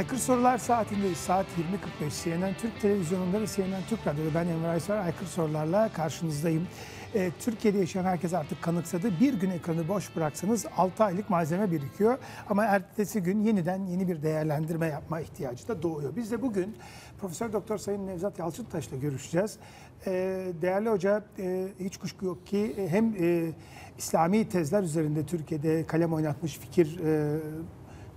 Aykır Sorular saatindeyiz. Saat 20.45 CNN Türk Televizyonu'nda ve CNN Türk Radyo'da ben Enver Aysar Aykırı Sorular'la karşınızdayım. E, Türkiye'de yaşayan herkes artık kanıksadı. Bir gün ekranı boş bıraksanız 6 aylık malzeme birikiyor. Ama ertesi gün yeniden yeni bir değerlendirme yapma ihtiyacı da doğuyor. Biz de bugün Profesör Doktor Sayın Nevzat Yalçıntaş'la görüşeceğiz. E, değerli hoca e, hiç kuşku yok ki e, hem e, İslami tezler üzerinde Türkiye'de kalem oynatmış fikir e,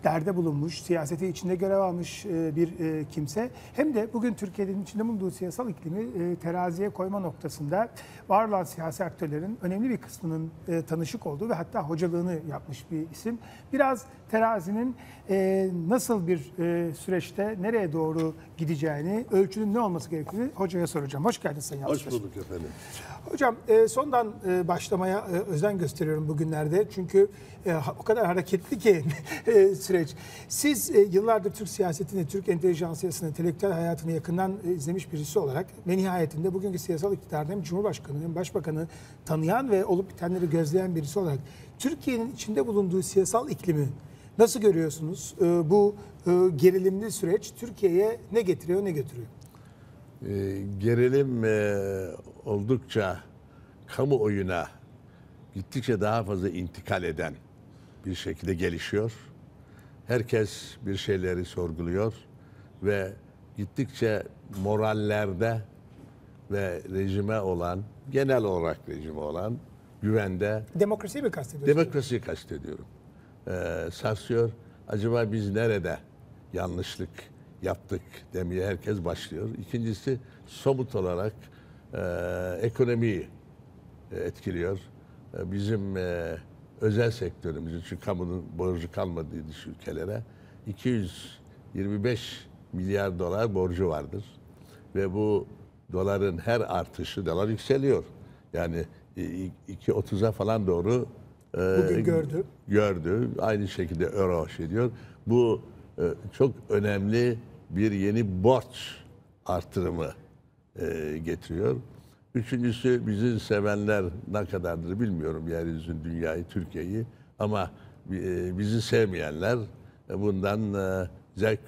derde bulunmuş, siyaseti içinde görev almış e, bir e, kimse. Hem de bugün Türkiye'nin içinde bulunduğu siyasal iklimi e, teraziye koyma noktasında var olan siyasi aktörlerin önemli bir kısmının tanışık olduğu ve hatta hocalığını yapmış bir isim. Biraz terazinin e, nasıl bir e, süreçte nereye doğru gideceğini, ölçünün ne olması gerektiğini hocaya soracağım. Hoş geldiniz Sayın Hoş Yalçın. bulduk efendim. Hocam e, sondan e, başlamaya e, özen gösteriyorum bugünlerde. Çünkü e, o kadar hareketli ki e, süreç. Siz e, yıllardır Türk siyasetini, Türk entelijansiyasını, entelektüel hayatını yakından e, izlemiş birisi olarak ve nihayetinde bugünkü siyasal iktidarda hem Cumhurbaşkanı hem Başbakanı tanıyan ve olup bitenleri gözleyen birisi olarak Türkiye'nin içinde bulunduğu siyasal iklimi Nasıl görüyorsunuz e, bu e, gerilimli süreç Türkiye'ye ne getiriyor ne götürüyor? E, gerilim e, oldukça kamuoyuna gittikçe daha fazla intikal eden bir şekilde gelişiyor. Herkes bir şeyleri sorguluyor ve gittikçe morallerde ve rejime olan, genel olarak rejime olan güvende... Demokrasiyi mi kastediyorsunuz? Demokrasiyi kastediyorum e, sarsıyor. Acaba biz nerede yanlışlık yaptık demeye herkes başlıyor. İkincisi somut olarak e, ekonomiyi e, etkiliyor. E, bizim e, özel sektörümüzün çünkü kamunun borcu kalmadığı dış ülkelere 225 milyar dolar borcu vardır. Ve bu doların her artışı, dolar yükseliyor. Yani 2.30'a falan doğru Bugün ee, gördü. Gördü. Aynı şekilde Öroş ediyor. Bu e, çok önemli bir yeni borç artırımı e, getiriyor. Üçüncüsü bizi sevenler ne kadardır bilmiyorum yeryüzün dünyayı, Türkiye'yi ama e, bizi sevmeyenler bundan zevk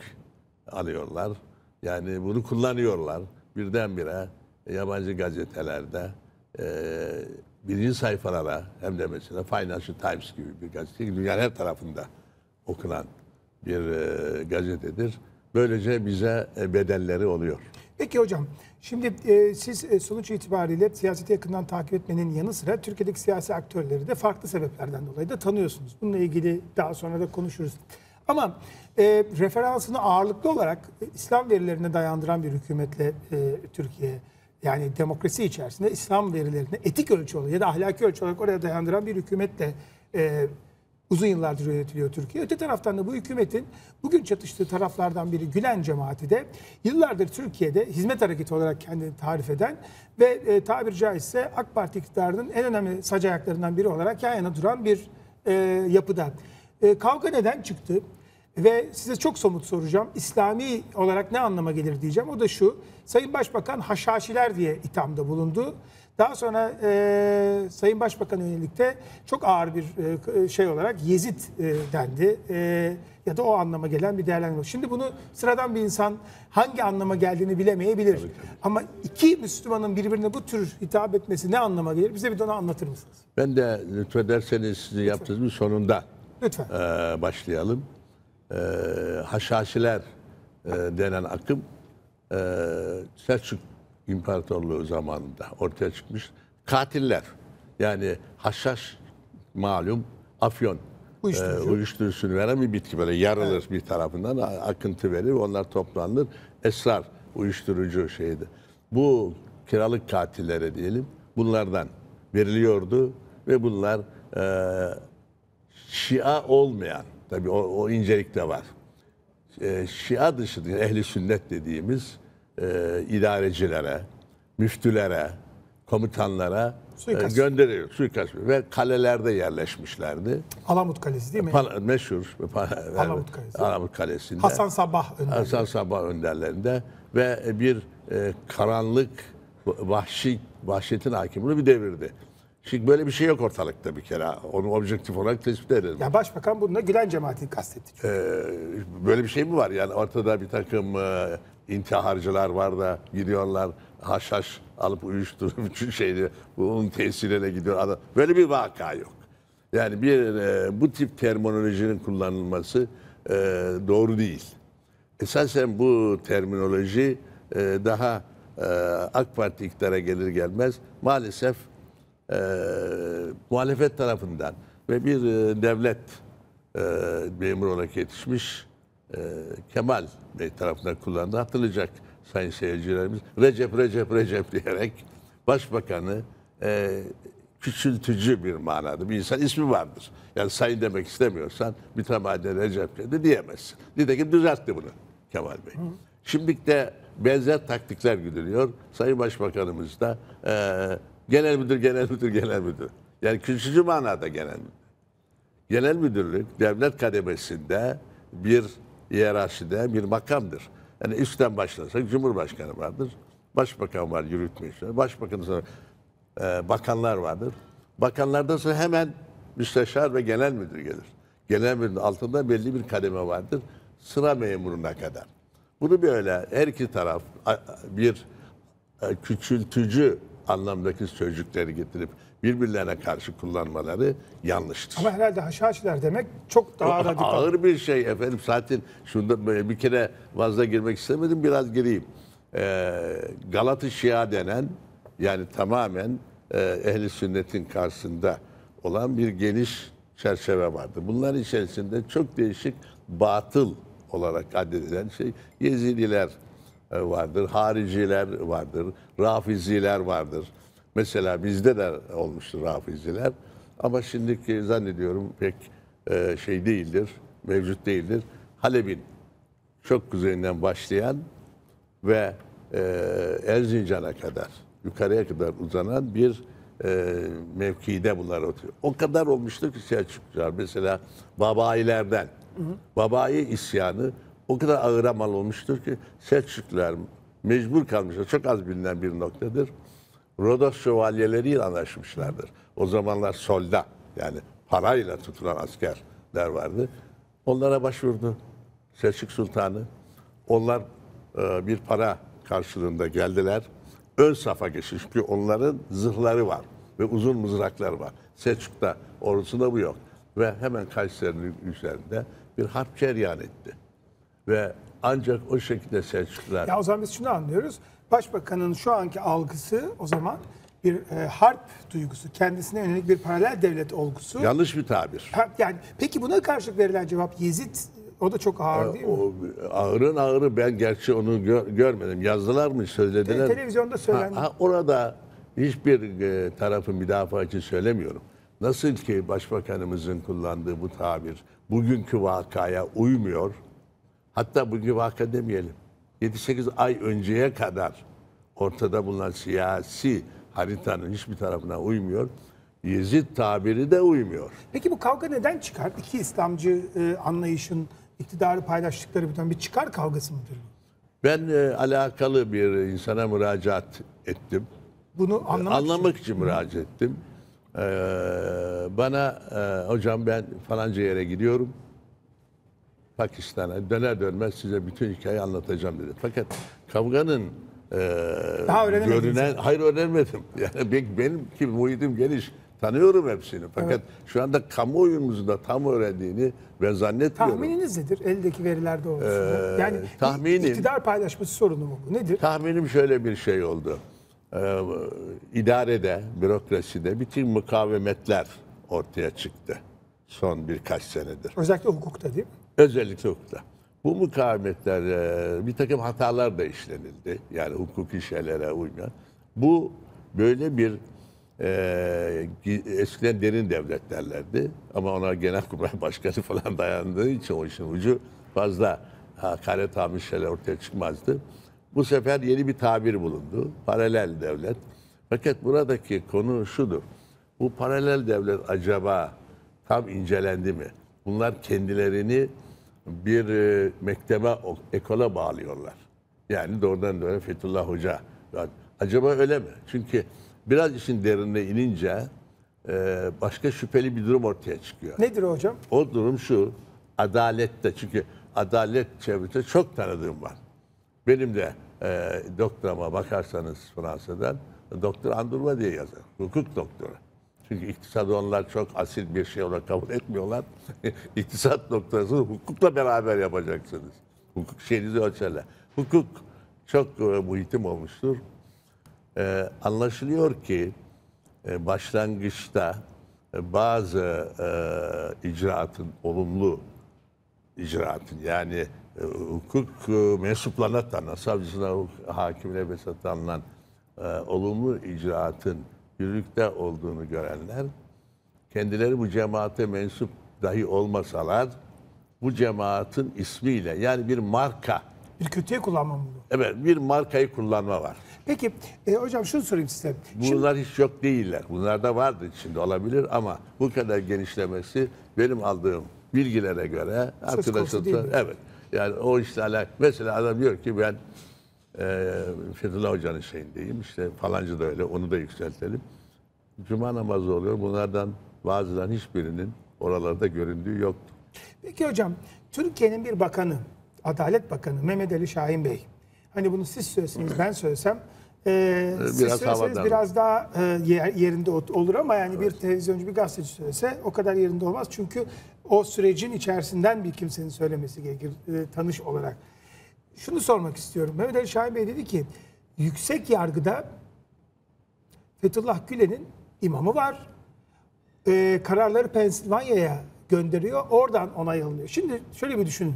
alıyorlar. Yani bunu kullanıyorlar. Birdenbire yabancı gazetelerde birinci sayfalara hem de mesela Financial Times gibi bir gazete dünyanın her tarafında okunan bir e, gazetedir. Böylece bize e, bedelleri oluyor. Peki hocam, şimdi e, siz e, sonuç itibariyle siyaseti yakından takip etmenin yanı sıra Türkiye'deki siyasi aktörleri de farklı sebeplerden dolayı da tanıyorsunuz. Bununla ilgili daha sonra da konuşuruz. Ama e, referansını ağırlıklı olarak e, İslam verilerine dayandıran bir hükümetle e, Türkiye yani demokrasi içerisinde İslam verilerini etik ölçü olarak ya da ahlaki ölçü olarak oraya dayandıran bir hükümetle e, uzun yıllardır yönetiliyor Türkiye. Öte taraftan da bu hükümetin bugün çatıştığı taraflardan biri Gülen cemaati de yıllardır Türkiye'de hizmet hareketi olarak kendini tarif eden ve e, tabiri caizse AK Parti iktidarının en önemli sac ayaklarından biri olarak yan yana duran bir e, yapıda. E, kavga neden çıktı? Ve size çok somut soracağım. İslami olarak ne anlama gelir diyeceğim. O da şu. Sayın Başbakan haşhaşiler diye ithamda bulundu. Daha sonra e, Sayın Başbakan yönelik de çok ağır bir e, e, şey olarak Yezid e, dendi. E, ya da o anlama gelen bir değerlendirme. Şimdi bunu sıradan bir insan hangi anlama geldiğini bilemeyebilir. Tabii, tabii. Ama iki Müslümanın birbirine bu tür hitap etmesi ne anlama gelir? Bize bir de onu anlatır mısınız? Ben de lütfederseniz lütfen. yaptığınız sonunda Lütfen. E, başlayalım e, Haşhaşiler e, denen akım e, Selçuk İmparatorluğu zamanında ortaya çıkmış. Katiller yani haşhaş malum afyon e, uyuşturucusunu veren bir bitki böyle yarılır evet. bir tarafından akıntı verir onlar toplanır esrar uyuşturucu şeydi. Bu kiralık katillere diyelim bunlardan veriliyordu ve bunlar e, Şia olmayan Tabii o, o incelik de var. E, şia dışında, ehli sünnet dediğimiz e, idarecilere, müftülere, komutanlara E, gönderiyor. Suikast. Ve kalelerde yerleşmişlerdi. Alamut Kalesi değil mi? Pal meşhur. Alamut Kalesi. Alamut Kalesi'nde. Hasan Sabah önderlerinde. Hasan Sabah önderlerinde. Ve bir e, karanlık, vahşi, vahşetin hakimliği bir devirdi. Şimdi böyle bir şey yok ortalıkta bir kere. Onu objektif olarak tespit edelim. Ya başbakan bununla Gülen cemaatini kastetti. Ee, böyle bir şey mi var? Yani ortada bir takım e, intiharcılar var da gidiyorlar haşhaş alıp uyuşturucu şeyini bunun tesirine gidiyor. Böyle bir vaka yok. Yani bir e, bu tip terminolojinin kullanılması e, doğru değil. Esasen bu terminoloji e, daha e, AK Parti iktidara gelir gelmez maalesef e, muhalefet tarafından ve bir e, devlet e, memur olarak yetişmiş e, Kemal Bey tarafından kullandı. Hatırlayacak sayın seyircilerimiz Recep Recep Recep diyerek başbakanı e, küçültücü bir manada. Bir insan ismi vardır. Yani sayın demek istemiyorsan bir mütemadiyen Recep dedi diyemezsin. Nitekim düzeltti bunu Kemal Bey. Hı. Şimdilik de benzer taktikler güdülüyor. Sayın Başbakanımız da e, Genel müdür, genel müdür, genel müdür. Yani küçücü manada genel müdür. Genel müdürlük devlet kademesinde bir hiyerarşide bir makamdır. Yani üstten başlasak Cumhurbaşkanı vardır. Başbakan var yürütme işleri. Başbakan sonra e, bakanlar vardır. Bakanlardan sonra hemen müsteşar ve genel müdür gelir. Genel müdürün altında belli bir kademe vardır. Sıra memuruna kadar. Bunu böyle her iki taraf bir e, küçültücü anlamdaki sözcükleri getirip birbirlerine karşı kullanmaları yanlıştır. Ama herhalde haşhaşiler demek çok daha o, radikal. Ağır bir şey efendim zaten şunda bir kere vazda girmek istemedim biraz gireyim. Ee, Galata Şia denen yani tamamen e, ehli sünnetin karşısında olan bir geniş çerçeve vardı. Bunların içerisinde çok değişik batıl olarak addedilen şey Yezidiler e, vardır, hariciler vardır, rafiziler vardır. Mesela bizde de olmuştur rafiziler. Ama şimdiki zannediyorum pek e, şey değildir, mevcut değildir. Halep'in çok kuzeyinden başlayan ve e, Erzincan'a kadar, yukarıya kadar uzanan bir mevkide bunlar oturuyor. O kadar olmuştu ki Selçuklular. Mesela babayilerden Hı hı. Babai isyanı o kadar ağır mal olmuştur ki Selçuklular mecbur kalmışlar. Çok az bilinen bir noktadır. Rodos şövalyeleriyle anlaşmışlardır. O zamanlar solda yani parayla tutulan askerler vardı. Onlara başvurdu Selçuk Sultanı. Onlar e, bir para karşılığında geldiler. Ön safa geçti çünkü onların zırhları var ve uzun mızraklar var. Selçuk'ta ordusunda bu yok. Ve hemen Kayseri'nin üzerinde bir harp ceryan etti ve ancak o şekilde seçtiler. Ya o zaman biz şunu anlıyoruz. Başbakanın şu anki algısı o zaman bir e, harp duygusu, kendisine yönelik bir paralel devlet olgusu. Yanlış bir tabir. Ha, yani peki buna karşılık verilen cevap Yezid o da çok ağır e, değil mi? O, ağırın ağırı ben gerçi onu gör, görmedim. Yazdılar mı, söylediler Te, Televizyonda söylendi. Ha, ha, orada hiçbir e, tarafı müdafaa için söylemiyorum. Nasıl ki başbakanımızın kullandığı bu tabir bugünkü vakaya uymuyor hatta bugün vaka demeyelim. 7-8 ay önceye kadar ortada bulunan siyasi haritanın hiçbir tarafına uymuyor. Yezid tabiri de uymuyor. Peki bu kavga neden çıkar? İki İslamcı e, anlayışın iktidarı paylaştıkları bir dönem bir çıkar kavgası mıdır Ben e, alakalı bir insana müracaat ettim. Bunu e, anlamak, anlamak için. için müracaat ettim. Ee, bana e, hocam ben falanca yere gidiyorum Pakistan'a döner dönmez size bütün hikayeyi anlatacağım dedi. Fakat kavganın e, Daha görünen... Hayır öğrenmedim. Yani benim, benim ki muhitim geniş. Tanıyorum hepsini. Fakat evet. şu anda kamuoyumuzda tam öğrendiğini ben zannetmiyorum. Tahmininiz nedir eldeki verilerde doğrultusunda? Ee, yani tahminim, iktidar paylaşması sorunu mu bu? Nedir? Tahminim şöyle bir şey oldu. Ee, idarede, bürokraside bütün mukavemetler ortaya çıktı son birkaç senedir. Özellikle hukukta değil mi? Özellikle hukukta. Bu mukavemetler e, bir takım hatalar da işlenildi. Yani hukuki şeylere uymayan. Bu böyle bir e, eskiden derin devlet derlerdi. Ama ona genel Genelkurmay Başkanı falan dayandığı için o işin ucu fazla hakaret almış şeyler ortaya çıkmazdı. Bu sefer yeni bir tabir bulundu. Paralel devlet. Fakat buradaki konu şudur. Bu paralel devlet acaba tam incelendi mi? Bunlar kendilerini bir e, mektebe, ekola bağlıyorlar. Yani doğrudan doğruya Fethullah Hoca. Acaba öyle mi? Çünkü biraz işin derinine inince e, başka şüpheli bir durum ortaya çıkıyor. Nedir hocam? O durum şu, adalette. Çünkü adalet çevrede çok tanıdığım var. Benim de e, doktorama bakarsanız Fransa'dan doktor Andurma diye yazar. Hukuk doktoru. Çünkü iktisadı onlar çok asil bir şey olarak kabul etmiyorlar. İktisat noktasını hukukla beraber yapacaksınız. Hukuk şeyinizi ölçerler. Hukuk çok e, muhitim olmuştur. Ee, anlaşılıyor ki e, başlangıçta e, bazı e, icraatın olumlu icraatın yani e, hukuk e, mensuplarına tanınan, savcısına, hakimine vesaire tanınan e, olumlu icraatın yürürlükte olduğunu görenler kendileri bu cemaate mensup dahi olmasalar bu cemaatin ismiyle yani bir marka. Bir kötüye kullanma mı? Evet bir markayı kullanma var. Peki e, hocam şunu sorayım size. Bunlar Şimdi... hiç yok değiller. Bunlar da vardı içinde olabilir ama bu kadar genişlemesi benim aldığım bilgilere göre arkadaşlar evet yani o işle alakalı. Mesela adam diyor ki ben e, Fethullah Hoca'nın şeyindeyim. işte falancı da öyle onu da yükseltelim. Cuma namazı oluyor. Bunlardan bazıdan hiçbirinin oralarda göründüğü yoktu. Peki hocam Türkiye'nin bir bakanı, Adalet Bakanı Mehmet Ali Şahin Bey. Hani bunu siz söylesiniz ben söylesem e, biraz siz söyleseniz biraz daha e, yerinde olur ama yani evet. bir televizyoncu bir gazeteci söylese o kadar yerinde olmaz. Çünkü o sürecin içerisinden bir kimsenin söylemesi gerekir e, tanış olarak şunu sormak istiyorum. Mehmet Ali Şahin Bey dedi ki yüksek yargıda Fethullah Gülen'in imamı var. Ee, kararları Pensilvanya'ya gönderiyor. Oradan onay alınıyor. Şimdi şöyle bir düşünün.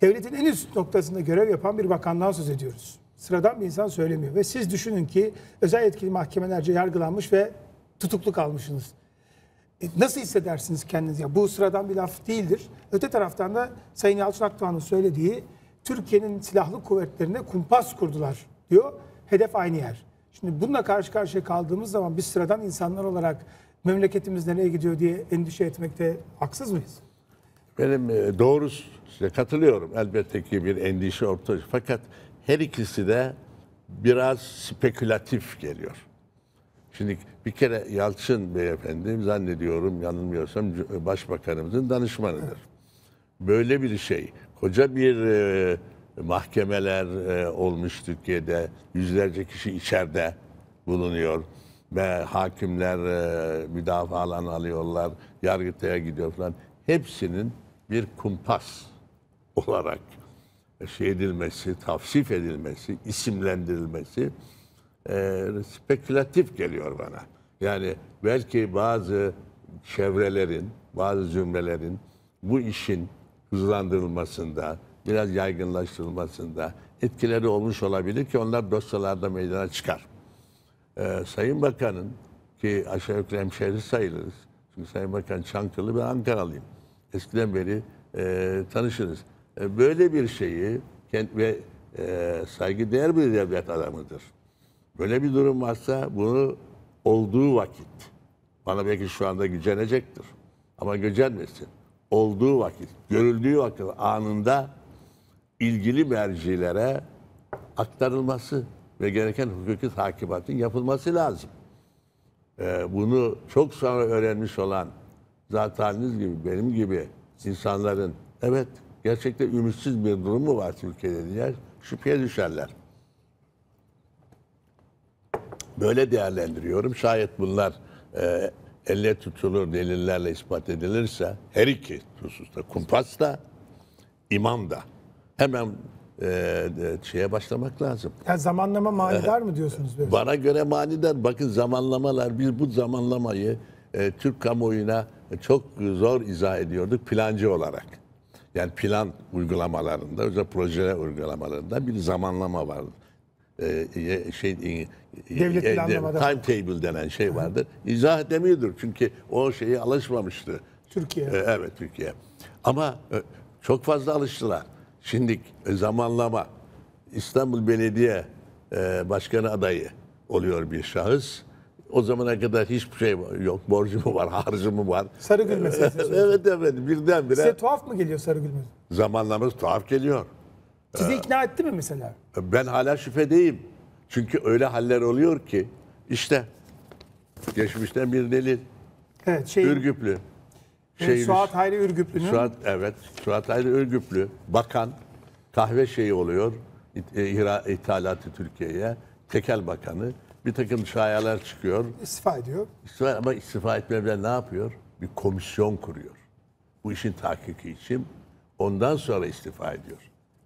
Devletin en üst noktasında görev yapan bir bakandan söz ediyoruz. Sıradan bir insan söylemiyor. Ve siz düşünün ki özel yetkili mahkemelerce yargılanmış ve tutukluk almışsınız. E, nasıl hissedersiniz kendinizi? Ya, bu sıradan bir laf değildir. Öte taraftan da Sayın Yalçın Akdoğan'ın söylediği Türkiye'nin silahlı kuvvetlerine kumpas kurdular diyor. Hedef aynı yer. Şimdi bununla karşı karşıya kaldığımız zaman biz sıradan insanlar olarak memleketimiz nereye gidiyor diye endişe etmekte haksız mıyız? Benim e, doğrusu size katılıyorum. Elbette ki bir endişe ortada. Fakat her ikisi de biraz spekülatif geliyor. Şimdi bir kere Yalçın beyefendi zannediyorum yanılmıyorsam başbakanımızın danışmanıdır. Böyle bir şey koca bir e, mahkemeler e, olmuş Türkiye'de. Yüzlerce kişi içeride bulunuyor ve hakimler e, müdafalan alıyorlar, yargıtaya gidiyor falan. Hepsinin bir kumpas olarak şey edilmesi, tavsif edilmesi, isimlendirilmesi e, spekülatif geliyor bana. Yani belki bazı çevrelerin, bazı cümlelerin bu işin hızlandırılmasında, biraz yaygınlaştırılmasında etkileri olmuş olabilir ki onlar dosyalarda meydana çıkar. Ee, Sayın Bakan'ın ki aşağı yukarı hemşehri sayılırız. Çünkü Sayın Bakan Çankırlı ve Ankaralıyım. Eskiden beri e, tanışırız. E, böyle bir şeyi kent ve e, değer bir devlet adamıdır. Böyle bir durum varsa bunu olduğu vakit bana belki şu anda gücenecektir. Ama gücenmesin olduğu vakit, görüldüğü vakit anında ilgili mercilere aktarılması ve gereken hukuki takibatın yapılması lazım. Ee, bunu çok sonra öğrenmiş olan zateniniz gibi, benim gibi insanların evet gerçekten ümitsiz bir durumu var Türkiye'de diye şüpheye düşerler. Böyle değerlendiriyorum. Şayet bunlar e, elle tutulur delillerle ispat edilirse her iki hususta kumpas da imam da hemen e, e şeye başlamak lazım. Yani zamanlama manidar mı e, diyorsunuz? Böyle? Bana göre manidar. Bakın zamanlamalar biz bu zamanlamayı e, Türk kamuoyuna çok zor izah ediyorduk plancı olarak. Yani plan uygulamalarında, özel proje uygulamalarında bir zamanlama var. E, e şey Devlet e, planlamada. E, timetable denen şey vardır. İzah edemiyordur çünkü o şeyi alışmamıştı. Türkiye. E, evet Türkiye. Ama e, çok fazla alıştılar. Şimdi zamanlama İstanbul Belediye Başkanı adayı oluyor bir şahıs. O zamana kadar hiçbir şey yok. Borcu mu var, harcı mı var? Sarıgül meselesi. evet evet birdenbire. Size tuhaf mı geliyor Sarıgül meselesi? Zamanlaması tuhaf geliyor. Sizi ee, ikna etti mi mesela? Ben hala şüphedeyim. Çünkü öyle haller oluyor ki işte geçmişten bir delil. Evet, şey, Ürgüplü. Şeyin, Suat Hayri Ürgüplü'nün. Suat, evet. Suat Hayri Ürgüplü. Bakan kahve şeyi oluyor. E, ithalatı Türkiye'ye. Tekel bakanı. Bir takım şayalar çıkıyor. İstifa ediyor. İstifa, ama istifa etmeden ne yapıyor? Bir komisyon kuruyor. Bu işin tahkiki için. Ondan sonra istifa ediyor.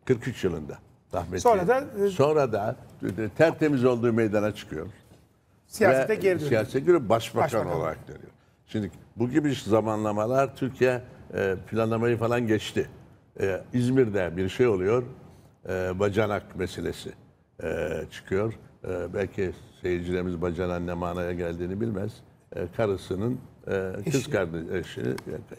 43 yılında. Rahmetli. Sonra da e, sonra da e, tertemiz olduğu meydana çıkıyor. Siyasete geri dönüyor. Siyasete göre başbakan, başbakan olarak dönüyor. Şimdi bu gibi zamanlamalar Türkiye e, planlamayı falan geçti. İzmir'de bir şey oluyor. Bacanak meselesi çıkıyor. Belki seyircilerimiz bacanak ne manaya geldiğini bilmez. Karısının ee, kız kardeşi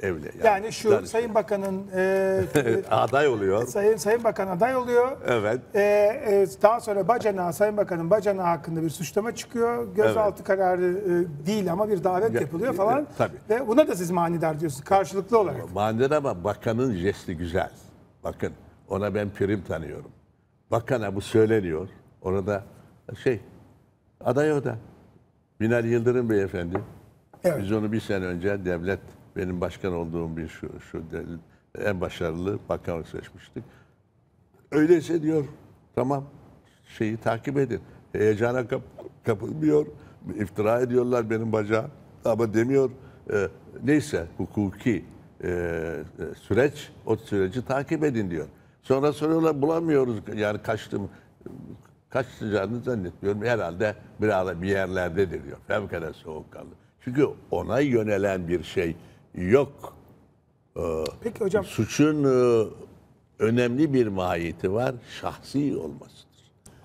evli. Yani, yani şu kardeşi. Sayın Bakan'ın e, aday oluyor. Sayın Sayın Bakan aday oluyor. Evet. E, e, daha sonra bacana Sayın Bakan'ın bacana hakkında bir suçlama çıkıyor. Gözaltı evet. kararı e, değil ama bir davet ya, yapılıyor e, falan. E, tabii. Ve buna da siz manidar diyorsunuz karşılıklı olarak. Manidar ama bakanın jesti güzel. Bakın ona ben prim tanıyorum. Bakana bu söyleniyor. Orada şey aday o da. Binali Yıldırım beyefendi Evet. Biz onu bir sene önce devlet, benim başkan olduğum bir şu, şu en başarılı bakanlık seçmiştik. Öyleyse diyor tamam şeyi takip edin. Heyecana kap kapılmıyor. İftira ediyorlar benim bacağı. Ama demiyor e, neyse hukuki e, e süreç o süreci takip edin diyor. Sonra soruyorlar bulamıyoruz yani kaçtım kaçacağını zannetmiyorum. Herhalde bir, bir yerlerde diyor. Fevkalade kaldı. Çünkü ona yönelen bir şey yok. Ee, Peki hocam. Suçun e, önemli bir mahiyeti var. Şahsi olmasıdır.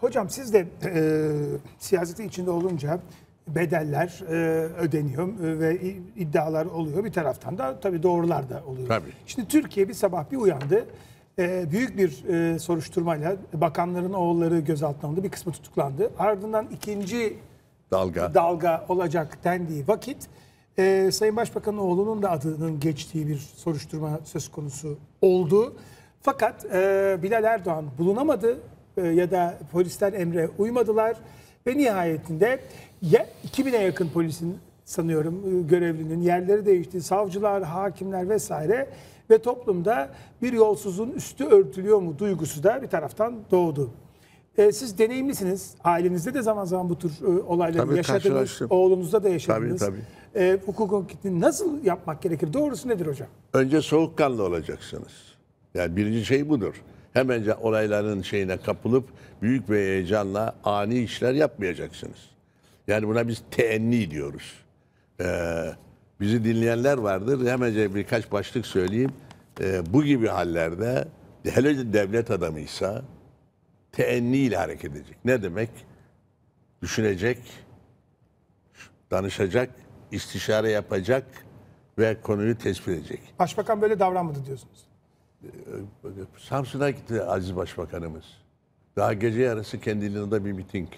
Hocam siz de e, siyaseti içinde olunca bedeller e, ödeniyor e, ve iddialar oluyor. Bir taraftan da tabii doğrular da oluyor. Tabii. Şimdi Türkiye bir sabah bir uyandı. E, büyük bir e, soruşturmayla bakanların oğulları gözaltına alındı. Bir kısmı tutuklandı. Ardından ikinci dalga dalga olacak dendiği vakit e, Sayın Başbakan'ın oğlunun da adının geçtiği bir soruşturma söz konusu oldu. Fakat e, Bilal Erdoğan bulunamadı e, ya da polisten emre uymadılar ve nihayetinde ya 2000'e yakın polisin sanıyorum e, görevlinin yerleri değişti. Savcılar, hakimler vesaire ve toplumda bir yolsuzun üstü örtülüyor mu duygusu da bir taraftan doğdu. E, siz deneyimlisiniz. Ailenizde de zaman zaman bu tür e, olayları yaşadınız. Oğlunuzda da yaşadınız. Tabii tabii. E, hukukun gittiğini nasıl yapmak gerekir? Doğrusu nedir hocam? Önce soğukkanlı olacaksınız. Yani birinci şey budur. Hemence olayların şeyine kapılıp büyük bir heyecanla ani işler yapmayacaksınız. Yani buna biz teenni diyoruz. Ee, bizi dinleyenler vardır. Hemence birkaç başlık söyleyeyim. Ee, bu gibi hallerde hele de devlet adamıysa teenni ile hareket edecek. Ne demek? Düşünecek, danışacak, istişare yapacak ve konuyu tespit edecek. Başbakan böyle davranmadı diyorsunuz. Samsun'a gitti Aziz Başbakanımız. Daha gece yarısı kendiliğinde bir miting.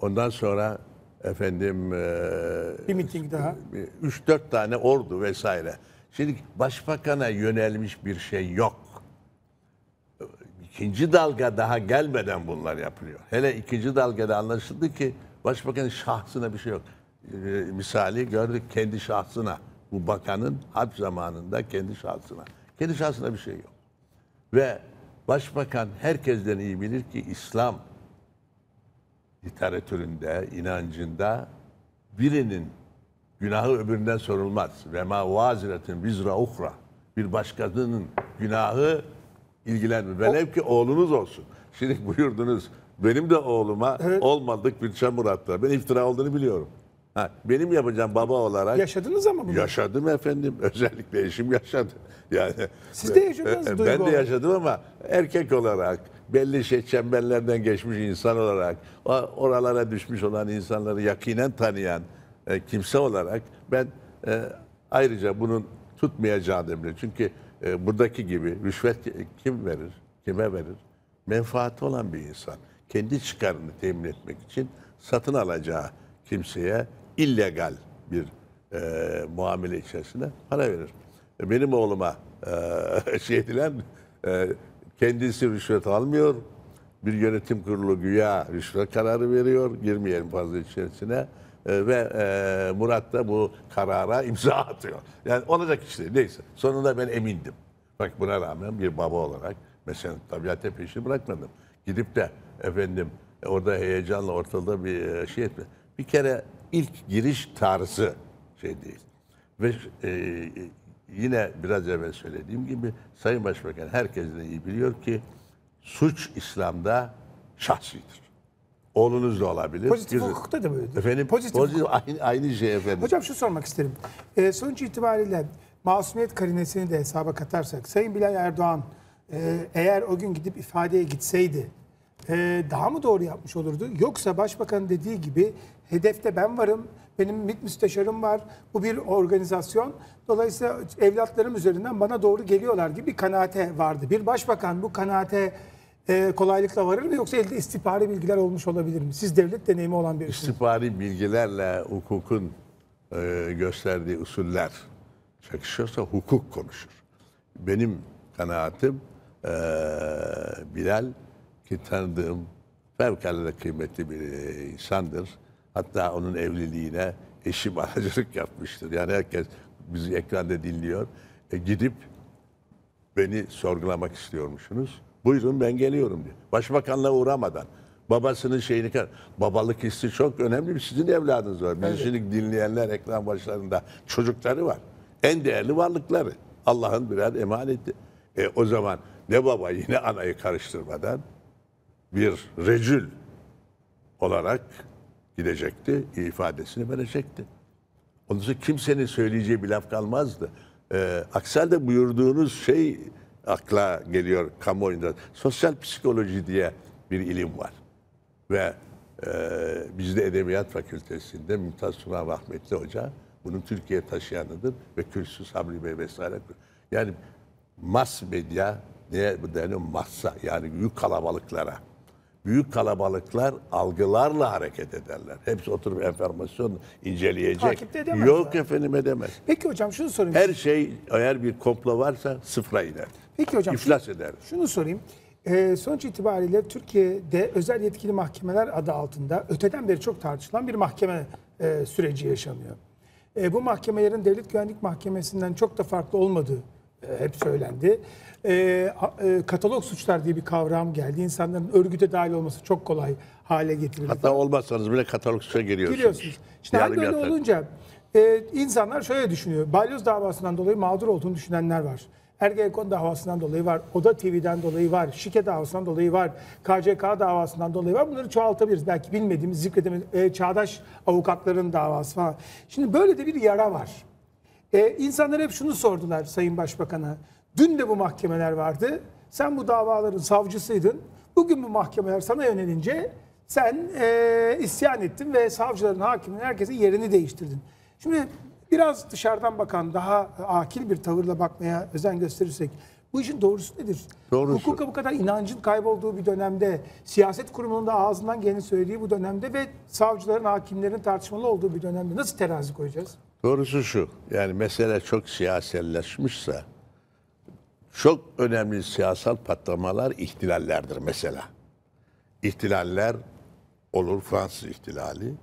Ondan sonra efendim e, bir miting daha. 3-4 tane ordu vesaire. Şimdi başbakana yönelmiş bir şey yok ikinci dalga daha gelmeden bunlar yapılıyor. Hele ikinci dalgada anlaşıldı ki başbakanın şahsına bir şey yok. E, misali gördük kendi şahsına. Bu bakanın harp zamanında kendi şahsına. Kendi şahsına bir şey yok. Ve başbakan herkesten iyi bilir ki İslam literatüründe, inancında birinin günahı öbüründen sorulmaz. Ve ma vaziretin vizra uhra. Bir başkasının günahı ilgilenmiyor. Velev ki oğlunuz olsun. Şimdi buyurdunuz benim de oğluma evet. olmadık Gülşen Murat'la. Ben iftira olduğunu biliyorum. Ha, benim yapacağım baba olarak. Yaşadınız ama bunu. Yaşadım efendim. Özellikle eşim yaşadı. Yani Siz de yaşadınız e, Ben de yaşadım ama erkek olarak belli şey çemberlerden geçmiş insan olarak oralara düşmüş olan insanları yakinen tanıyan e, kimse olarak ben e, ayrıca bunun tutmayacağını biliyorum. Çünkü e, buradaki gibi rüşvet kim verir, kime verir? Menfaati olan bir insan. Kendi çıkarını temin etmek için satın alacağı kimseye illegal bir e, muamele içerisinde para verir. E, benim oğluma e, şey edilen e, kendisi rüşvet almıyor. Bir yönetim kurulu güya rüşvet kararı veriyor. Girmeyelim fazla içerisine. Ee, ve e, Murat da bu karara imza atıyor. Yani olacak işte Neyse. Sonunda ben emindim. Bak buna rağmen bir baba olarak mesela tabiatı peşini bırakmadım. Gidip de efendim e, orada heyecanla ortalığı bir e, şey etme. Bir kere ilk giriş tarzı şey değil. Ve e, yine biraz evvel söylediğim gibi Sayın Başbakan herkes de iyi biliyor ki suç İslam'da şahsidir. Oğlunuz da olabilir. Pozitif Güzel. hukukta da böyle. Efendim? Pozitif, pozitif aynı, aynı şey efendim. Hocam şu sormak isterim. E, sonuç itibariyle masumiyet karinesini de hesaba katarsak Sayın Bilal Erdoğan e, eğer o gün gidip ifadeye gitseydi e, daha mı doğru yapmış olurdu? Yoksa başbakanın dediği gibi hedefte ben varım, benim MİT müsteşarım var, bu bir organizasyon. Dolayısıyla evlatlarım üzerinden bana doğru geliyorlar gibi bir kanaate vardı. Bir başbakan bu kanaate ee, kolaylıkla varır mı yoksa elde istihbari bilgiler olmuş olabilir mi? Siz devlet deneyimi olan bir İstihbari bilgilerle hukukun e, gösterdiği usuller çakışıyorsa hukuk konuşur. Benim kanaatim e, Bilal ki tanıdığım fevkalade kıymetli bir e, insandır. Hatta onun evliliğine eşim aracılık yapmıştır. Yani herkes bizi ekranda dinliyor. E, gidip beni sorgulamak istiyormuşsunuz Buyurun ben geliyorum diyor. Başbakanla uğramadan. Babasının şeyini... Babalık hissi çok önemli. Sizin evladınız var. Bizi evet. şimdi dinleyenler ekran başlarında çocukları var. En değerli varlıkları. Allah'ın birer emaneti. E, o zaman ne baba yine anayı karıştırmadan bir recül olarak gidecekti, ifadesini verecekti. Onun için kimsenin söyleyeceği bir laf kalmazdı. E, aksi halde buyurduğunuz şey akla geliyor kamuoyunda. Sosyal psikoloji diye bir ilim var. Ve e, bizde Edebiyat Fakültesi'nde Mümtaz Sunan Rahmetli Hoca bunun Türkiye'ye taşıyanıdır ve Kürsü Sabri Bey vesaire. Yani mas medya diye bu deniyor massa yani büyük kalabalıklara büyük kalabalıklar algılarla hareket ederler. Hepsi oturup enformasyon inceleyecek. Takip edemez. Yok efendim edemez. Peki hocam şunu sorayım. Her şey eğer bir komplo varsa sıfıra iner. Peki hocam. İflas şunu, eder. Şunu sorayım. Ee, sonuç itibariyle Türkiye'de özel yetkili mahkemeler adı altında öteden beri çok tartışılan bir mahkeme e, süreci yaşanıyor. E, bu mahkemelerin devlet güvenlik mahkemesinden çok da farklı olmadığı e, hep söylendi e, e, katalog suçlar diye bir kavram geldi. İnsanların örgüte dahil olması çok kolay hale getirildi. Hatta olmazsanız bile katalog suça giriyorsunuz. Giriyorsunuz. İşte yani böyle yatar. olunca e, insanlar şöyle düşünüyor. Balyoz davasından dolayı mağdur olduğunu düşünenler var. Ergenekon davasından dolayı var, Oda TV'den dolayı var, Şike davasından dolayı var, KCK davasından dolayı var. Bunları çoğaltabiliriz. Belki bilmediğimiz, zikredemediğimiz e, çağdaş avukatların davası falan. Şimdi böyle de bir yara var. E, insanlar hep şunu sordular Sayın Başbakan'a. Dün de bu mahkemeler vardı. Sen bu davaların savcısıydın. Bugün bu mahkemeler sana yönelince sen e, isyan ettin ve savcıların, hakimlerin, herkesin yerini değiştirdin. Şimdi biraz dışarıdan bakan, daha akil bir tavırla bakmaya özen gösterirsek bu işin doğrusu nedir? Doğrusu. Hukuka bu kadar inancın kaybolduğu bir dönemde, siyaset kurumunun da ağzından geleni söylediği bu dönemde ve savcıların, hakimlerin tartışmalı olduğu bir dönemde nasıl terazi koyacağız? Doğrusu şu, yani mesele çok siyaselleşmişse, çok önemli siyasal patlamalar ihtilallerdir mesela. İhtilaller olur Fransız ihtilali.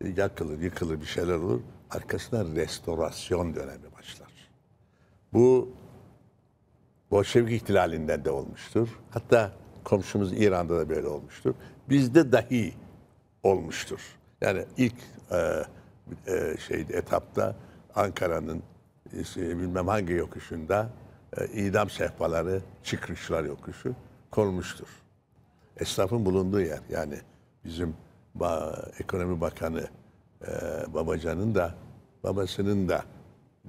E, yakılır, yıkılır bir şeyler olur. Arkasından restorasyon dönemi başlar. Bu Bolşevik ihtilalinden de olmuştur. Hatta komşumuz İran'da da böyle olmuştur. Bizde dahi olmuştur. Yani ilk e, e, şeyde etapta Ankara'nın işte, şey, bilmem hangi yokuşunda e, idam sehpaları, çıkışlar yokuşu konmuştur. Esnafın bulunduğu yer yani bizim ba ekonomi bakanı e, Babacan'ın da babasının da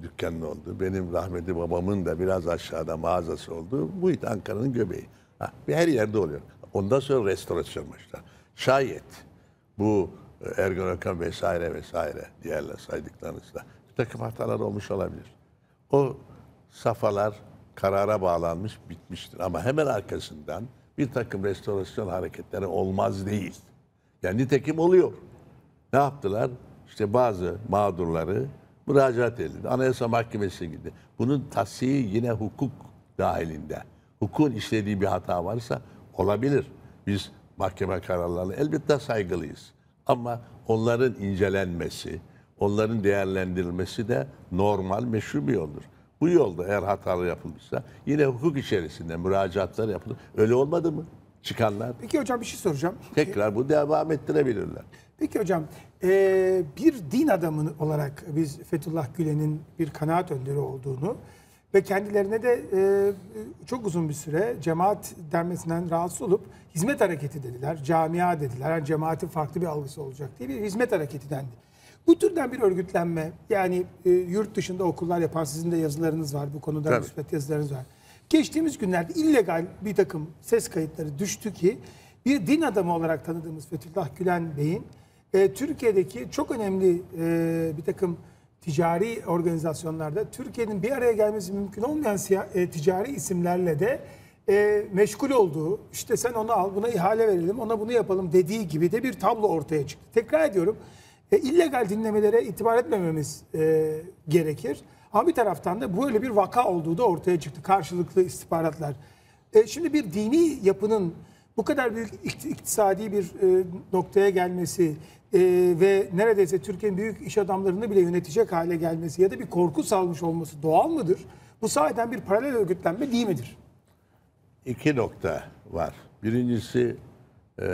dükkanı oldu. Benim rahmetli babamın da biraz aşağıda mağazası oldu. Bu it Ankara'nın göbeği. Ha, her yerde oluyor. Ondan sonra restorasyon başlar. Şayet bu e, Ergun Ökan vesaire vesaire diğerler saydıklarınızda bir takım hatalar olmuş olabilir. O safalar karara bağlanmış bitmiştir. Ama hemen arkasından bir takım restorasyon hareketleri olmaz değil. Yani nitekim oluyor. Ne yaptılar? İşte bazı mağdurları müracaat edildi. Anayasa mahkemesi gitti. Bunun tahsiyi yine hukuk dahilinde. Hukukun işlediği bir hata varsa olabilir. Biz mahkeme kararlarına elbette saygılıyız. Ama onların incelenmesi, onların değerlendirilmesi de normal, meşru bir yoldur. Bu yolda eğer hatalı yapılmışsa yine hukuk içerisinde müracaatlar yapılır. Öyle olmadı mı? Çıkanlar. Peki hocam bir şey soracağım. Tekrar bu devam ettirebilirler. Peki hocam e, bir din adamı olarak biz Fethullah Gülen'in bir kanaat önderi olduğunu ve kendilerine de e, çok uzun bir süre cemaat denmesinden rahatsız olup hizmet hareketi dediler, camia dediler. Yani cemaatin farklı bir algısı olacak diye bir hizmet hareketi dendi. Bu türden bir örgütlenme yani e, yurt dışında okullar yapan sizin de yazılarınız var bu konuda Tabii. müsbet yazılarınız var. Geçtiğimiz günlerde illegal bir takım ses kayıtları düştü ki bir din adamı olarak tanıdığımız Fethullah Gülen Bey'in e, Türkiye'deki çok önemli e, bir takım ticari organizasyonlarda Türkiye'nin bir araya gelmesi mümkün olmayan e, ticari isimlerle de e, meşgul olduğu, işte sen onu al, buna ihale verelim, ona bunu yapalım dediği gibi de bir tablo ortaya çıktı. Tekrar ediyorum, e, illegal dinlemelere itibar etmememiz e, gerekir. Ama bir taraftan da böyle bir vaka olduğu da ortaya çıktı. Karşılıklı istihbaratlar. E, şimdi bir dini yapının bu kadar büyük iktisadi bir e, noktaya gelmesi e, ve neredeyse Türkiye'nin büyük iş adamlarını bile yönetecek hale gelmesi ya da bir korku salmış olması doğal mıdır? Bu sayeden bir paralel örgütlenme değil midir? İki nokta var. Birincisi e,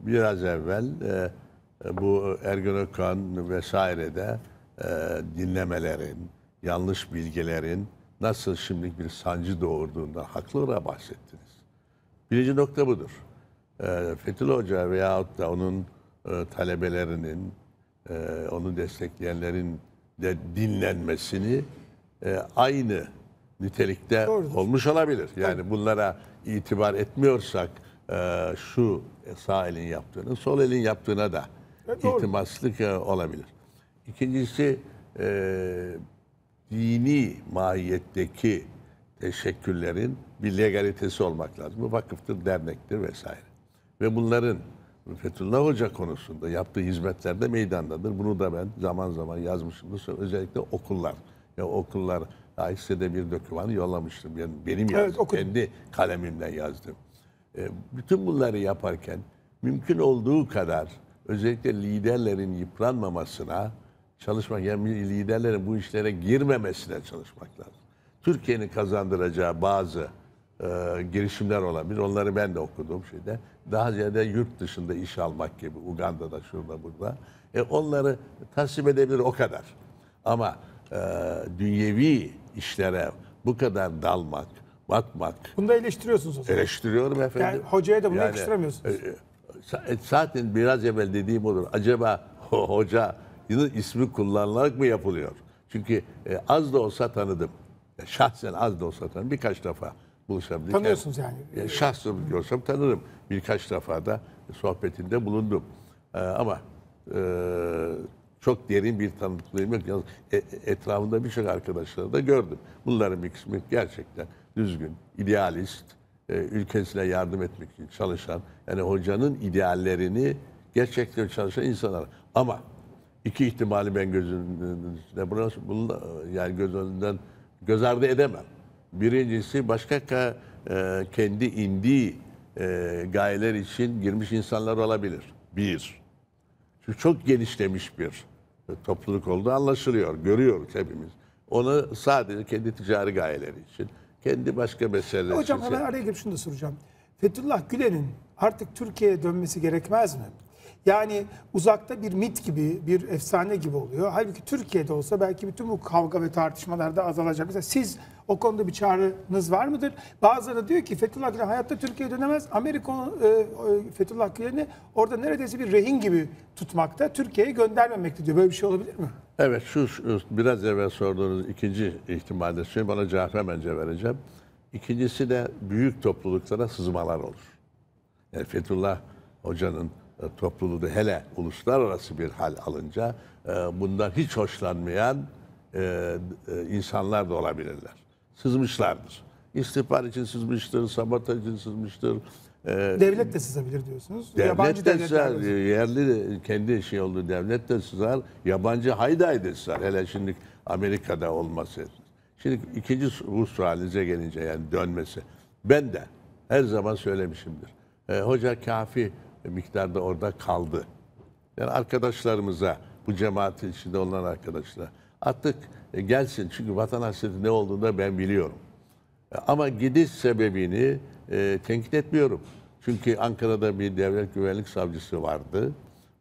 biraz evvel e, e, bu e, Ergen Ökan vesaire de e, dinlemelerin, yanlış bilgilerin nasıl şimdilik bir sancı doğurduğundan haklı olarak bahsettiniz. Birinci nokta budur. E, Fethullah Hoca veyahut da onun e, talebelerinin, e, onu destekleyenlerin de dinlenmesini e, aynı nitelikte Doğrudur. olmuş olabilir. Yani bunlara itibar etmiyorsak e, şu sağ elin yaptığını, sol elin yaptığına da iltimaslık e, olabilir. İkincisi e, dini mahiyetteki teşekkürlerin bir legalitesi olmak lazım. Bu vakıftır, dernektir vesaire. Ve bunların Fethullah Hoca konusunda yaptığı hizmetlerde meydandadır. Bunu da ben zaman zaman yazmışımdır. Özellikle okullar. Yani okullar Aysa'da bir dokümanı yollamıştım. Yani benim yazdım. Evet, kendi kalemimden yazdım. E, bütün bunları yaparken mümkün olduğu kadar özellikle liderlerin yıpranmamasına çalışmak, yani liderlerin bu işlere girmemesine çalışmak lazım. Türkiye'nin kazandıracağı bazı e, girişimler olabilir. Onları ben de okudum şeyde. Daha ziyade yurt dışında iş almak gibi. Uganda'da, şurada, burada. E, onları tasvip edebilir o kadar. Ama e, dünyevi işlere bu kadar dalmak, batmak Bunu da eleştiriyorsunuz Eleştiriyorum efendim. Yani hocaya da bunu yani, yakıştıramıyorsunuz. E, e e, zaten biraz evvel dediğim olur. Acaba hocanın ismi kullanılarak mı yapılıyor? Çünkü e, az da olsa tanıdım. E, şahsen az da olsa tanıdım. Birkaç defa buluşabildik. Tanıyorsunuz e, yani. yani. Şahsım görsem tanırım. Birkaç defa da sohbetinde bulundum. E, ama e, çok derin bir tanıklığım yok. Yalnız etrafında birçok arkadaşları da gördüm. Bunların bir kısmı gerçekten düzgün, idealist, e, ülkesine yardım etmek için çalışan, yani hocanın ideallerini gerçekten çalışan insanlar. Ama iki ihtimali ben gözümün bunu, e, yani göz önünden göz ardı edemem. Birincisi başka e, kendi indiği e, gayeler için girmiş insanlar olabilir. Bir. Çünkü çok genişlemiş bir topluluk olduğu anlaşılıyor, görüyoruz hepimiz. Onu sadece kendi ticari gayeleri için kendi başka meselesi. Hocam ona araya girip şunu da soracağım. Fethullah Gülen'in artık Türkiye'ye dönmesi gerekmez mi? Yani uzakta bir mit gibi, bir efsane gibi oluyor. Halbuki Türkiye'de olsa belki bütün bu kavga ve tartışmalarda azalacak. Mesela siz o konuda bir çağrınız var mıdır? Bazıları diyor ki Fethullah Gülen hayatta Türkiye'ye dönemez. Amerika e, e, Fethullah Gülen'i orada neredeyse bir rehin gibi tutmakta, Türkiye'ye göndermemekte diyor. Böyle bir şey olabilir mi? Evet şu, biraz evvel sorduğunuz ikinci ihtimalde söyleyeyim. Bana cevap hemen vereceğim. İkincisi de büyük topluluklara sızmalar olur. Yani Fethullah Hoca'nın e, topluluğu da hele uluslararası bir hal alınca e, bundan hiç hoşlanmayan insanlar da olabilirler sızmışlardır. İstihbar için sızmıştır, sabata için sızmıştır. Ee, devlet de sızacabilir diyorsunuz. Devlet yabancı de sızar, de yerli kendi şey olduğu devlet de sızar, yabancı hayday de sızar. Hele şimdi Amerika'da olması. Şimdi ikinci Rus sualinize gelince yani dönmesi. Ben de her zaman söylemişimdir. E, hoca kafi miktarda orada kaldı. Yani arkadaşlarımıza, bu cemaat içinde olan arkadaşlar. Artık e, gelsin. Çünkü vatan hasreti ne olduğunu da ben biliyorum. E, ama gidiş sebebini e, tenkit etmiyorum. Çünkü Ankara'da bir devlet güvenlik savcısı vardı.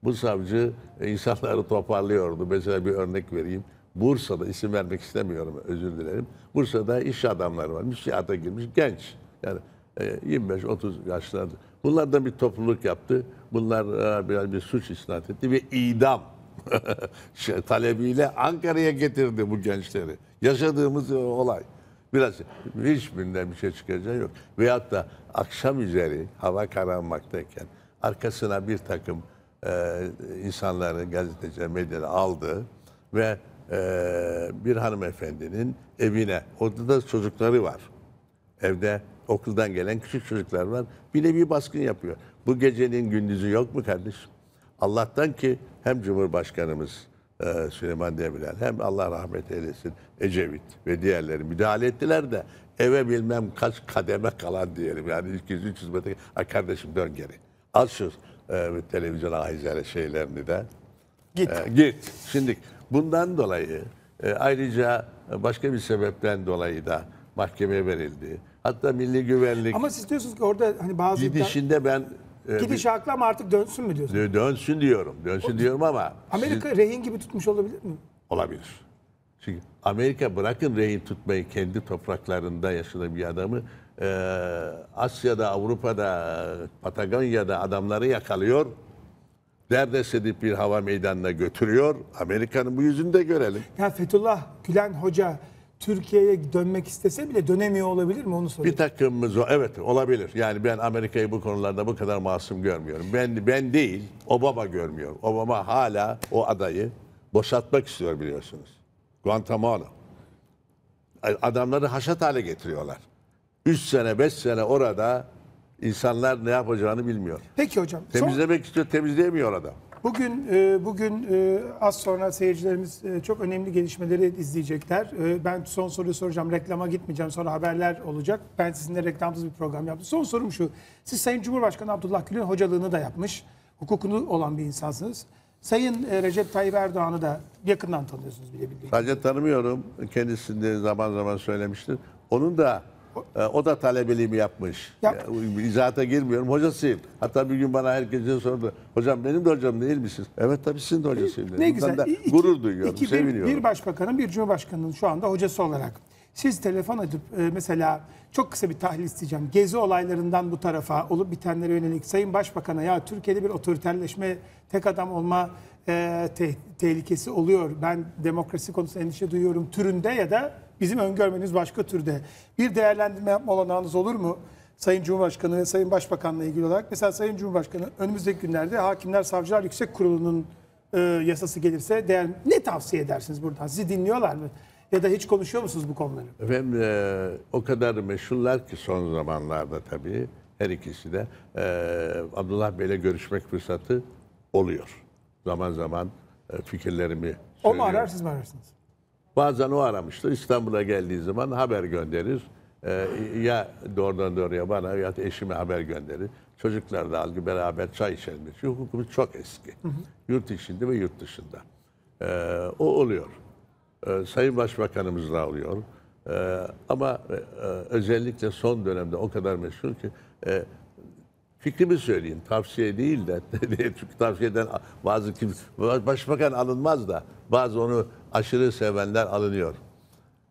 Bu savcı e, insanları toparlıyordu. Mesela bir örnek vereyim. Bursa'da isim vermek istemiyorum özür dilerim. Bursa'da iş adamları var. Müsiyata girmiş genç. Yani 25-30 yaşlarında. Bunlardan bir topluluk yaptı. Bunlar biraz bir suç isnat etti ve idam Şey, talebiyle Ankara'ya getirdi bu gençleri. Yaşadığımız olay. Biraz hiç bünden bir şey çıkacağı yok. Veyahut da akşam üzeri hava karanmaktayken arkasına bir takım e, insanları, gazeteciler, medyaları aldı ve e, bir hanımefendinin evine, orada da çocukları var. Evde okuldan gelen küçük çocuklar var. Bir nevi baskın yapıyor. Bu gecenin gündüzü yok mu kardeşim? Allah'tan ki hem Cumhurbaşkanımız e, Süleyman Demirel hem Allah rahmet eylesin Ecevit ve diğerleri müdahale ettiler de eve bilmem kaç kademe kalan diyelim. Yani 200-300 metre. Ay kardeşim dön geri. Al şu e, televizyon ahizeli şeylerini de. Git. E, git. Şimdi bundan dolayı e, ayrıca başka bir sebepten dolayı da mahkemeye verildi. Hatta milli güvenlik Ama siz diyorsunuz ki orada hani bazı gidişinde ben e, ee, Gidiş aklam artık dönsün mü diyorsun? Dönsün diyorum. Dönsün O- diyorum ama Amerika rehin gibi tutmuş olabilir mi? olabilir. Çünkü Amerika bırakın rehin tutmayı kendi topraklarında yaşanan bir adamı e, Asya'da, Avrupa'da, Patagonya'da adamları yakalıyor. Derdest edip bir hava meydanına götürüyor. Amerika'nın bu yüzünü de görelim. Ya Fethullah Gülen Hoca Türkiye'ye dönmek istese bile dönemiyor olabilir mi onu soruyorum. Bir takımımız o, Evet olabilir. Yani ben Amerika'yı bu konularda bu kadar masum görmüyorum. Ben ben değil Obama görmüyor. Obama hala o adayı boşaltmak istiyor biliyorsunuz. Guantanamo. Adamları haşat hale getiriyorlar. 3 sene 5 sene orada insanlar ne yapacağını bilmiyor. Peki hocam. Temizlemek son... istiyor temizleyemiyor adam. Bugün e, bugün e, az sonra seyircilerimiz e, çok önemli gelişmeleri izleyecekler. Ben son soruyu soracağım. Reklama gitmeyeceğim. Sonra haberler olacak. Ben sizinle reklamsız bir program yaptım. Son sorum şu. Siz Sayın Cumhurbaşkanı Abdullah Gül'ün hocalığını da yapmış. Hukukunu olan bir insansınız. Sayın Recep Tayyip Erdoğan'ı da yakından tanıyorsunuz bile bildiğim. Sadece tanımıyorum. Kendisinde zaman zaman söylemiştir. Onun da e, o da talebeliğimi yapmış. Yap. İzahata girmiyorum. Hocasıyım. Hatta bir gün bana herkesin sordu. Hocam benim de hocam değil misiniz? Evet tabii sizin de hocasıyım. Ne güzel. Bundan gurur duyuyorum, iki, seviniyorum. Bir, bir başbakanın, bir cumhurbaşkanının şu anda hocası olarak. Siz telefon edip e, mesela çok kısa bir tahlil isteyeceğim. Gezi olaylarından bu tarafa olup bitenlere yönelik Sayın Başbakan'a ya Türkiye'de bir otoriterleşme, tek adam olma e, te tehlikesi oluyor. Ben demokrasi konusunda endişe duyuyorum türünde ya da Bizim öngörmeniz başka türde. Bir değerlendirme yapma olanağınız olur mu? Sayın Cumhurbaşkanı ve Sayın Başbakan'la ilgili olarak. Mesela Sayın Cumhurbaşkanı önümüzdeki günlerde Hakimler Savcılar Yüksek Kurulu'nun e, yasası gelirse değer ne tavsiye edersiniz buradan? Sizi dinliyorlar mı? Ya da hiç konuşuyor musunuz bu konuları? Efendim e, o kadar meşhurlar ki son zamanlarda tabii her ikisi de e, Abdullah Bey'le görüşmek fırsatı oluyor. Zaman zaman e, fikirlerimi söylüyorum. O mu ararsınız mı ararsınız? Bazen o aramıştır. İstanbul'a geldiği zaman haber gönderir. Ee, ya doğrudan doğruya bana ya da eşime haber gönderir. Çocuklar da algı beraber çay içelim. Çünkü hukukumuz çok eski. Hı hı. Yurt içinde ve yurt dışında. Ee, o oluyor. Ee, Sayın Başbakanımız da oluyor. Ee, ama e, e özellikle son dönemde o kadar meşhur ki e, Fikrimi söyleyeyim. Tavsiye değil de. Çünkü tavsiyeden bazı kim, başbakan alınmaz da bazı onu aşırı sevenler alınıyor.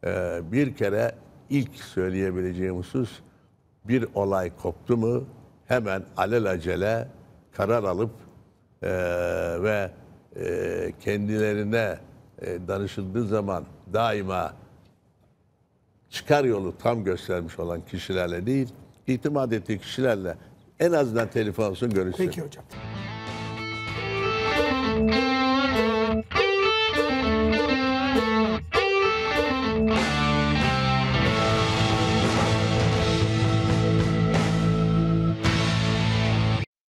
Ee, bir kere ilk söyleyebileceğim husus bir olay koptu mu hemen alelacele karar alıp e, ve e, kendilerine e, danışıldığı zaman daima çıkar yolu tam göstermiş olan kişilerle değil, itimat ettiği kişilerle en azından telefon olsun görüşsün. Peki hocam.